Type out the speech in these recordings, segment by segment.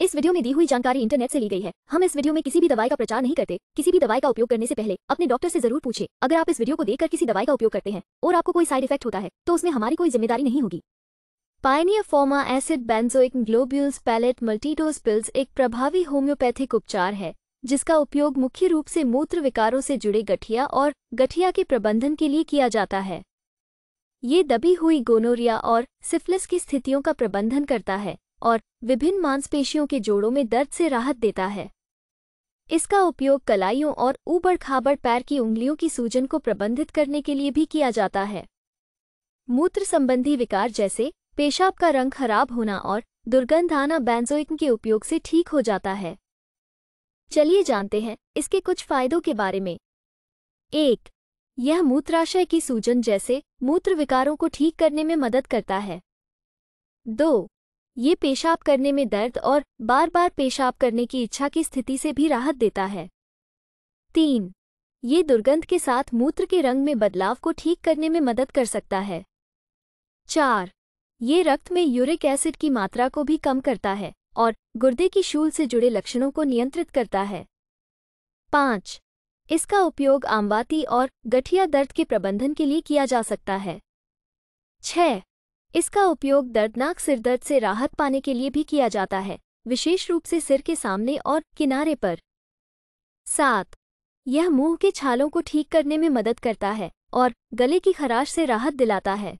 इस वीडियो में दी हुई जानकारी इंटरनेट से ली गई है हम इस वीडियो में किसी भी दवाई का प्रचार नहीं करते किसी भी दवाई का उपयोग करने से पहले अपने डॉक्टर से जरूर पूछे अगर आप इस वीडियो को देखकर किसी दवाई का उपयोग करते हैं और आपको कोई साइड इफेक्ट होता है तो उसमें हमारी कोई जिम्मेदारी नहीं होगी pioneer pharma acid benzoic globules pellet multidose pills एक प्रभावी होम्योपैथिक उपचार है जिसका उपयोग मुख्य रूप से मूत्र विकारों से जुड़े गठिया और गठिया के प्रबंधन के लिए किया जाता है ये दबी हुई गोनोरिया और सिफिलिस की स्थितियों का प्रबंधन करता है और विभिन्न मांसपेशियों के जोड़ों में दर्द से राहत देता है इसका उपयोग कलाइयों और ऊबड़ खाबड़ पैर की उंगलियों की सूजन को प्रबंधित करने के लिए भी किया जाता है मूत्र संबंधी विकार जैसे पेशाब का रंग खराब होना और दुर्गंध आना बैंजोइन के उपयोग से ठीक हो जाता है चलिए जानते हैं इसके कुछ फायदों के बारे में एक यह मूत्राशय की सूजन जैसे मूत्र विकारों को ठीक करने में मदद करता है दो ये पेशाब करने में दर्द और बार बार पेशाब करने की इच्छा की स्थिति से भी राहत देता है तीन ये दुर्गंध के साथ मूत्र के रंग में बदलाव को ठीक करने में मदद कर सकता है चार ये रक्त में यूरिक एसिड की मात्रा को भी कम करता है और गुर्दे की शूल से जुड़े लक्षणों को नियंत्रित करता है पाँच इसका उपयोग आमवाती और गठिया दर्द के प्रबंधन के लिए किया जा सकता है छह इसका उपयोग दर्दनाक सिरदर्द से राहत पाने के लिए भी किया जाता है विशेष रूप से सिर के सामने और किनारे पर सात यह मुंह के छालों को ठीक करने में मदद करता है और गले की खराश से राहत दिलाता है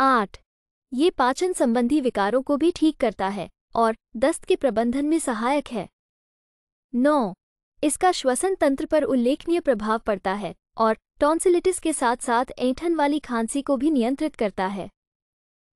आठ ये पाचन संबंधी विकारों को भी ठीक करता है और दस्त के प्रबंधन में सहायक है नौ इसका श्वसन तंत्र पर उल्लेखनीय प्रभाव पड़ता है और टॉन्सिलिटिस के साथ साथ ऐंठन वाली खांसी को भी नियंत्रित करता है